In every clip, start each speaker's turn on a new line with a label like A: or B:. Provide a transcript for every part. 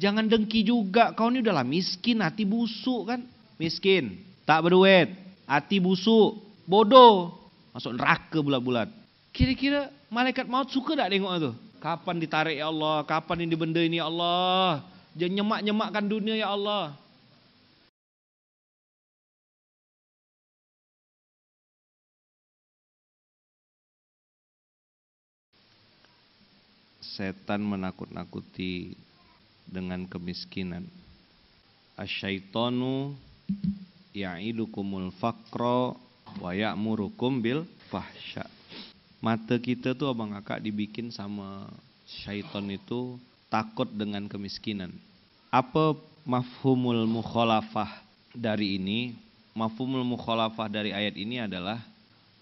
A: Jangan dengki juga, kau ini udahlah miskin, hati busuk kan. Miskin, tak berduit, hati busuk, bodoh. Masuk neraka bulat-bulat. Kira-kira malaikat maut suka tak tengok itu? Kapan ditarik ya Allah, kapan ini benda ini ya Allah. Jangan nyemak-nyemakkan dunia ya Allah. setan menakut-nakuti dengan kemiskinan. Asyaitonu ya'idukumul fakro wa ya'murukum bil fahsya. Mata kita tuh abang kakak dibikin sama syaitan itu takut dengan kemiskinan. Apa mafhumul mukhalafah dari ini? Mafhumul mukhalafah dari ayat ini adalah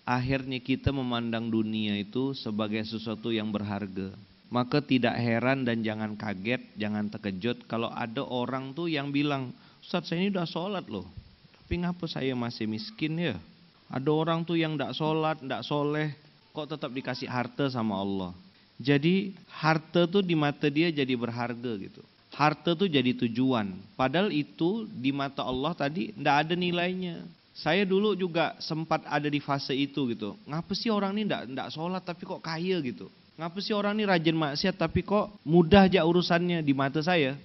A: akhirnya kita memandang dunia itu sebagai sesuatu yang berharga maka tidak heran dan jangan kaget, jangan terkejut kalau ada orang tuh yang bilang, Ustaz saya ini udah sholat loh, tapi ngapa saya masih miskin ya? Ada orang tuh yang tidak sholat, tidak soleh, kok tetap dikasih harta sama Allah. Jadi harta tuh di mata dia jadi berharga gitu. Harta tuh jadi tujuan. Padahal itu di mata Allah tadi ndak ada nilainya. Saya dulu juga sempat ada di fase itu gitu. Ngapa sih orang ini tidak sholat tapi kok kaya gitu. Ngapa sih orang ini rajin maksiat tapi kok mudah aja urusannya di mata saya?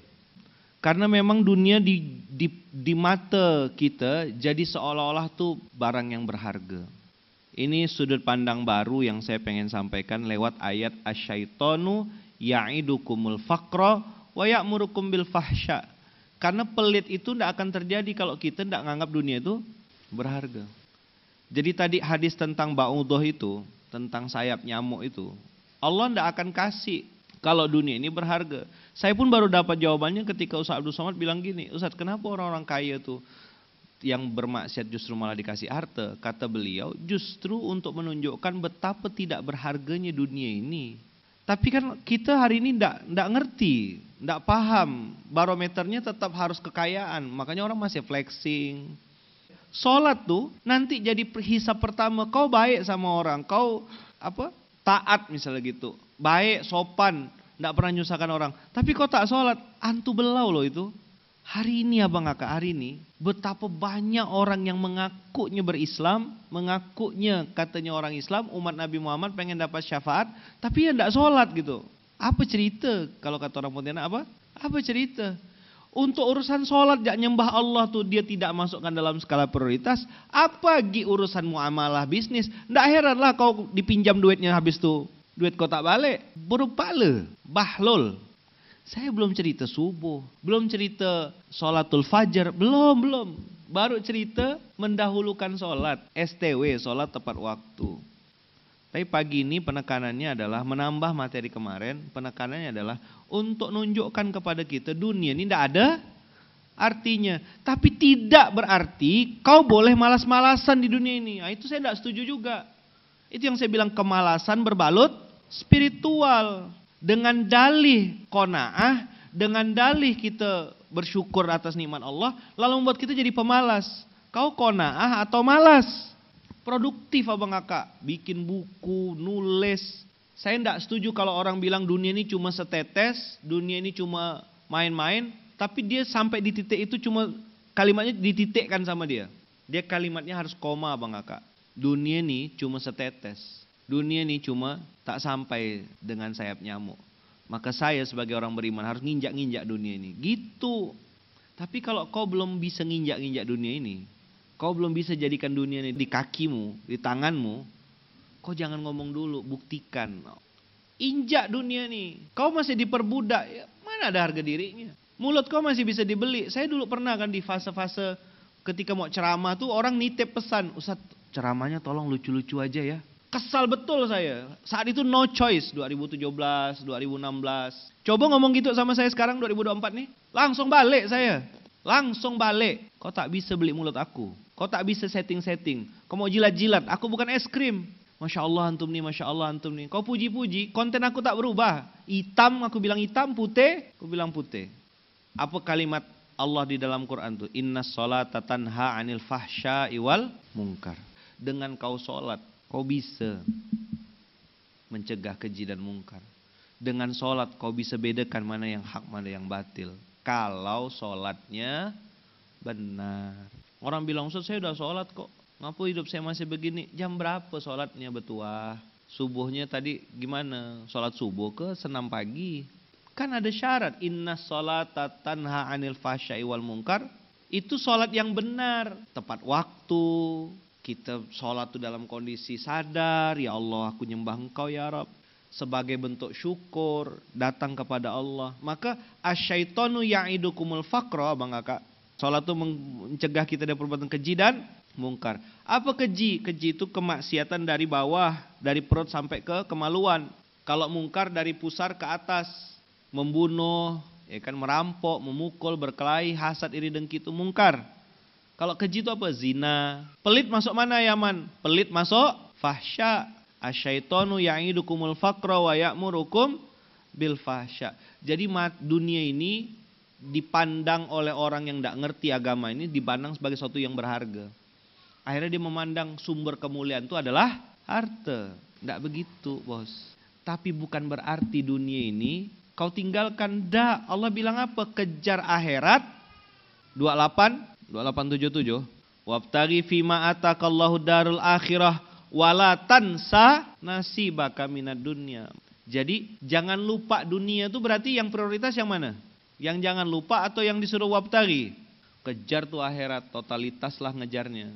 A: Karena memang dunia di, di, di mata kita jadi seolah-olah tuh barang yang berharga. Ini sudut pandang baru yang saya pengen sampaikan lewat ayat asyaitonu ya'idukumul fakro wa ya'murukum bil fahsya. Karena pelit itu tidak akan terjadi kalau kita tidak menganggap dunia itu berharga. Jadi tadi hadis tentang ba'udoh itu, tentang sayap nyamuk itu, Allah tidak akan kasih kalau dunia ini berharga. Saya pun baru dapat jawabannya ketika Ustaz Abdul Somad bilang gini, Ustaz kenapa orang-orang kaya tuh yang bermaksiat justru malah dikasih harta? Kata beliau, justru untuk menunjukkan betapa tidak berharganya dunia ini. Tapi kan kita hari ini ndak ndak ngerti, ndak paham. Barometernya tetap harus kekayaan. Makanya orang masih flexing. Sholat tuh nanti jadi hisap pertama kau baik sama orang, kau apa? taat misalnya gitu, baik, sopan, tidak pernah nyusahkan orang. Tapi kau tak sholat, antu belau loh itu. Hari ini abang kakak, hari ini betapa banyak orang yang mengakunya berislam, mengakunya katanya orang Islam, umat Nabi Muhammad pengen dapat syafaat, tapi ya tidak sholat gitu. Apa cerita kalau kata orang Pontianak apa? Apa cerita? Untuk urusan sholat, jak nyembah Allah tuh dia tidak masukkan dalam skala prioritas. Apa lagi urusan muamalah bisnis. Tidak heranlah kau dipinjam duitnya habis tuh. Duit kau tak balik. berupa le Bahlul. Saya belum cerita subuh. Belum cerita sholatul fajar. Belum, belum. Baru cerita mendahulukan sholat. STW, sholat tepat waktu. Tapi pagi ini penekanannya adalah menambah materi kemarin, penekanannya adalah untuk nunjukkan kepada kita dunia ini tidak ada artinya. Tapi tidak berarti kau boleh malas-malasan di dunia ini. Nah, itu saya tidak setuju juga. Itu yang saya bilang kemalasan berbalut spiritual. Dengan dalih kona'ah, dengan dalih kita bersyukur atas nikmat Allah, lalu membuat kita jadi pemalas. Kau kona'ah atau malas? Produktif abang kakak, bikin buku, nulis. Saya tidak setuju kalau orang bilang dunia ini cuma setetes, dunia ini cuma main-main. Tapi dia sampai di titik itu cuma kalimatnya dititikkan sama dia. Dia kalimatnya harus koma abang kakak. Dunia ini cuma setetes, dunia ini cuma tak sampai dengan sayap nyamuk. Maka saya sebagai orang beriman harus nginjak-nginjak dunia ini. Gitu. Tapi kalau kau belum bisa nginjak-nginjak dunia ini, Kau belum bisa jadikan dunia ini di kakimu, di tanganmu. Kau jangan ngomong dulu, buktikan. Injak dunia nih. Kau masih diperbudak. Ya, mana ada harga dirinya? Mulut kau masih bisa dibeli. Saya dulu pernah kan di fase-fase ketika mau ceramah tuh orang nitip pesan. Ustaz ceramahnya tolong lucu-lucu aja ya kesal betul saya. Saat itu no choice 2017, 2016. Coba ngomong gitu sama saya sekarang 2024 nih. Langsung balik saya. Langsung balik. Kau tak bisa beli mulut aku. Kau tak bisa setting-setting. Kau mau jilat-jilat. Aku bukan es krim. Masya Allah antum nih, Masya Allah antum nih. Kau puji-puji, konten aku tak berubah. Hitam, aku bilang hitam, putih, aku bilang putih. Apa kalimat Allah di dalam Quran itu? Inna sholata tanha anil fahsya iwal mungkar. Dengan kau sholat, kau bisa mencegah keji dan mungkar. Dengan sholat kau bisa bedakan mana yang hak, mana yang batil. Kalau sholatnya benar. Orang bilang, Ustaz saya udah sholat kok. ngapain hidup saya masih begini? Jam berapa sholatnya betuah? Subuhnya tadi gimana? Sholat subuh ke senam pagi? Kan ada syarat. Inna sholata tanha anil fahsyai wal mungkar. Itu sholat yang benar. Tepat waktu. Kita sholat tuh dalam kondisi sadar. Ya Allah aku nyembah engkau ya Rabb sebagai bentuk syukur datang kepada Allah. Maka asyaitonu ya'idukumul fakro Bang Kakak. Salat itu mencegah kita dari perbuatan keji dan mungkar. Apa keji? Keji itu kemaksiatan dari bawah, dari perut sampai ke kemaluan. Kalau mungkar dari pusar ke atas, membunuh, ya kan merampok, memukul, berkelahi, hasad, iri dengki itu mungkar. Kalau keji itu apa? Zina. Pelit masuk mana ya man? Pelit masuk fahsya. Asyaitonu ya'idukumul faqra wa ya'murukum bil fahsya. Jadi dunia ini dipandang oleh orang yang tidak ngerti agama ini dipandang sebagai sesuatu yang berharga. Akhirnya dia memandang sumber kemuliaan itu adalah harta. Tidak begitu bos. Tapi bukan berarti dunia ini kau tinggalkan. Dah Allah bilang apa? Kejar akhirat. 28, 2877. Wabtari fima atakallahu darul akhirah wala tansa nasibaka minad dunia. Jadi jangan lupa dunia itu berarti yang prioritas yang mana? yang jangan lupa atau yang disuruh wabtari. Kejar tuh akhirat, totalitaslah ngejarnya.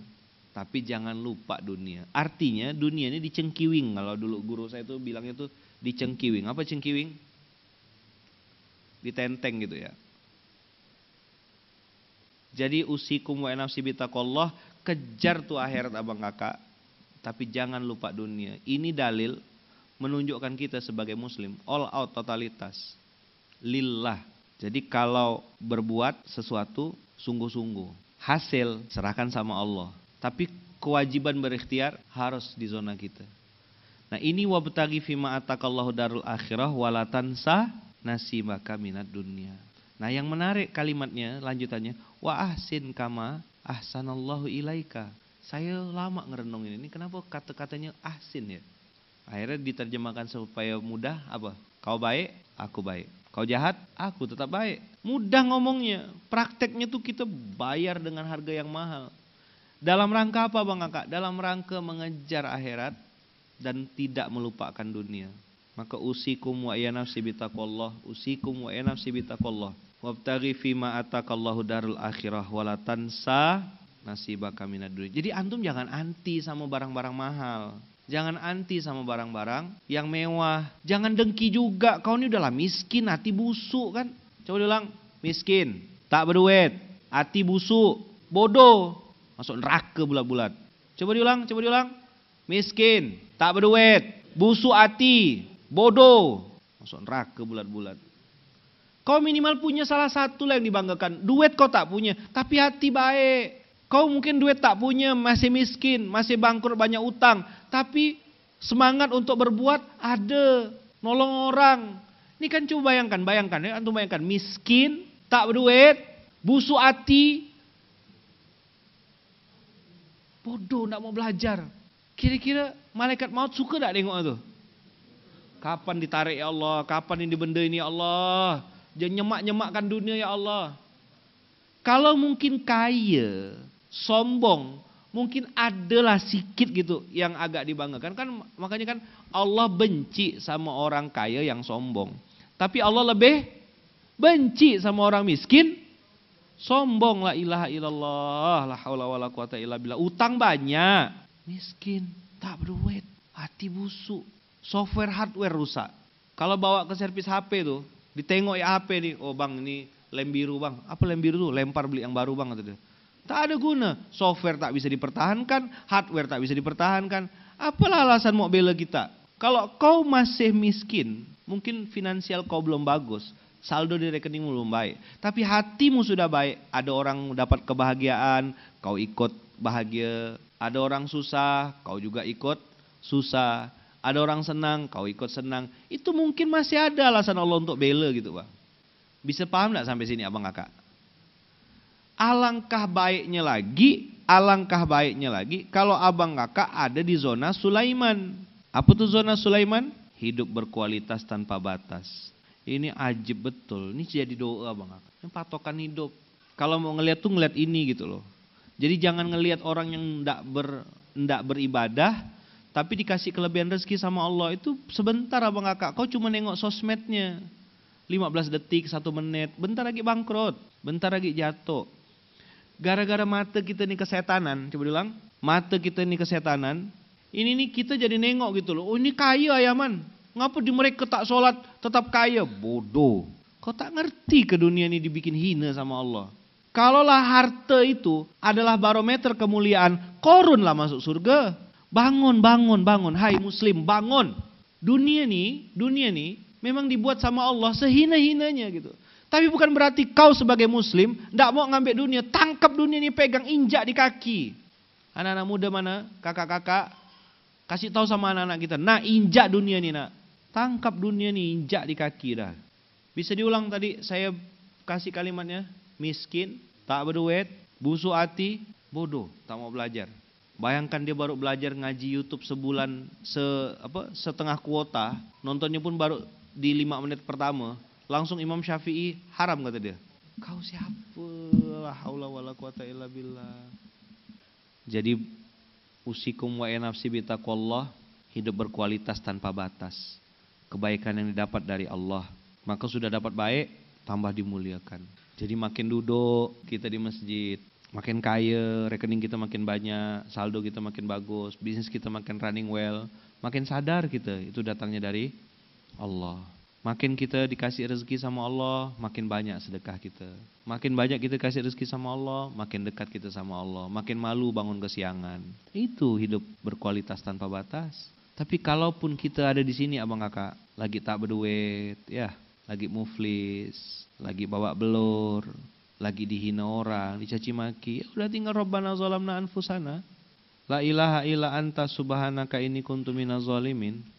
A: Tapi jangan lupa dunia. Artinya dunia ini dicengkiwing. Kalau dulu guru saya itu bilangnya tuh dicengkiwing. Apa cengkiwing? Ditenteng gitu ya. Jadi usikum wa nafsi bitaqallah, kejar tuh akhirat abang kakak. Tapi jangan lupa dunia. Ini dalil menunjukkan kita sebagai muslim all out totalitas lillah jadi kalau berbuat sesuatu sungguh-sungguh, hasil serahkan sama Allah. Tapi kewajiban berikhtiar harus di zona kita. Nah ini wabtagi fima atakallahu darul akhirah walatansa nasibaka minat dunia. Nah yang menarik kalimatnya lanjutannya wa ahsin kama ahsanallahu ilaika. Saya lama ngerenungin ini kenapa kata-katanya ahsin ya. Akhirnya diterjemahkan supaya mudah apa? Kau baik, aku baik. Kau jahat, aku tetap baik. Mudah ngomongnya. Prakteknya tuh kita bayar dengan harga yang mahal. Dalam rangka apa Bang Kakak? Dalam rangka mengejar akhirat dan tidak melupakan dunia. Maka usikum wa ya nafsi bitaqwallah, usikum wa ya nafsi bitaqwallah. Wabtari fima atakallahu darul akhirah walatansa nasibah kami minad Jadi antum jangan anti sama barang-barang mahal. Jangan anti sama barang-barang yang mewah. Jangan dengki juga. Kau ini udahlah miskin, hati busuk kan. Coba bilang, miskin, tak berduit, hati busuk, bodoh. Masuk neraka bulat-bulat. Coba diulang, coba diulang. Miskin, tak berduit, busuk hati, bodoh. Masuk neraka bulat-bulat. Kau minimal punya salah satu lah yang dibanggakan. Duit kau tak punya, tapi hati baik. Kau mungkin duit tak punya, masih miskin, masih bangkrut banyak utang, tapi semangat untuk berbuat ada, nolong orang. Ini kan coba bayangkan, bayangkan, ya, antum bayangkan miskin, tak berduit, busuk hati, bodoh, tidak mau belajar. Kira-kira malaikat maut suka tidak tengok itu? Kapan ditarik ya Allah? Kapan ini benda ini ya Allah? Jangan nyemak-nyemakkan dunia ya Allah. Kalau mungkin kaya, sombong, mungkin adalah sikit gitu yang agak dibanggakan kan makanya kan Allah benci sama orang kaya yang sombong. Tapi Allah lebih benci sama orang miskin sombong la ilaha illallah la haula wala quwata illa billah utang banyak miskin tak berduit hati busuk software hardware rusak kalau bawa ke servis HP tuh ditengok ya HP nih oh bang ini lem biru bang apa lem biru tuh lempar beli yang baru bang kata dia Tak ada guna. Software tak bisa dipertahankan, hardware tak bisa dipertahankan. Apalah alasan mau bela kita? Kalau kau masih miskin, mungkin finansial kau belum bagus, saldo di rekeningmu belum baik. Tapi hatimu sudah baik. Ada orang dapat kebahagiaan, kau ikut bahagia. Ada orang susah, kau juga ikut susah. Ada orang senang, kau ikut senang. Itu mungkin masih ada alasan Allah untuk bela gitu, Pak. Bisa paham nggak sampai sini, Abang Kakak? Alangkah baiknya lagi, alangkah baiknya lagi kalau abang kakak ada di zona Sulaiman. Apa tuh zona Sulaiman? Hidup berkualitas tanpa batas. Ini ajib betul. Ini jadi doa abang kakak. Ini patokan hidup. Kalau mau ngelihat tuh ngelihat ini gitu loh. Jadi jangan ngelihat orang yang ndak ber ndak beribadah tapi dikasih kelebihan rezeki sama Allah itu sebentar abang kakak kau cuma nengok sosmednya 15 detik, satu menit, bentar lagi bangkrut, bentar lagi jatuh. Gara-gara mata kita ini kesetanan, coba bilang, mata kita ini kesetanan, ini nih kita jadi nengok gitu loh. Oh ini kaya ayaman, ngapa di mereka tak sholat tetap kaya? Bodoh. Kau tak ngerti ke dunia ini dibikin hina sama Allah. Kalaulah harta itu adalah barometer kemuliaan, lah masuk surga. Bangun, bangun, bangun. Hai muslim, bangun. Dunia nih, dunia nih memang dibuat sama Allah sehina-hinanya gitu. Tapi bukan berarti kau sebagai muslim tidak mau ngambil dunia, tangkap dunia ini pegang injak di kaki. Anak-anak muda mana, kakak-kakak, kasih tahu sama anak-anak kita, nah injak dunia ini nak, tangkap dunia ini injak di kaki dah. Bisa diulang tadi saya kasih kalimatnya, miskin, tak berduit, busuk hati, bodoh, tak mau belajar. Bayangkan dia baru belajar ngaji YouTube sebulan se apa setengah kuota, nontonnya pun baru di lima menit pertama, Langsung Imam Syafi'i haram kata dia. Kau siapa? La haula wala quwata illa billah. Jadi usikum wa ya nafsi taqwallah, hidup berkualitas tanpa batas. Kebaikan yang didapat dari Allah, maka sudah dapat baik tambah dimuliakan. Jadi makin duduk kita di masjid, makin kaya, rekening kita makin banyak, saldo kita makin bagus, bisnis kita makin running well, makin sadar kita itu datangnya dari Allah. Makin kita dikasih rezeki sama Allah, makin banyak sedekah kita. Makin banyak kita kasih rezeki sama Allah, makin dekat kita sama Allah. Makin malu bangun kesiangan. Itu hidup berkualitas tanpa batas. Tapi kalaupun kita ada di sini abang kakak, lagi tak berduit, ya, lagi muflis, lagi bawa belur, lagi dihina orang, dicaci maki, ya udah tinggal robbana zalamna anfusana. La ilaha illa anta subhanaka ini kuntu minaz zalimin.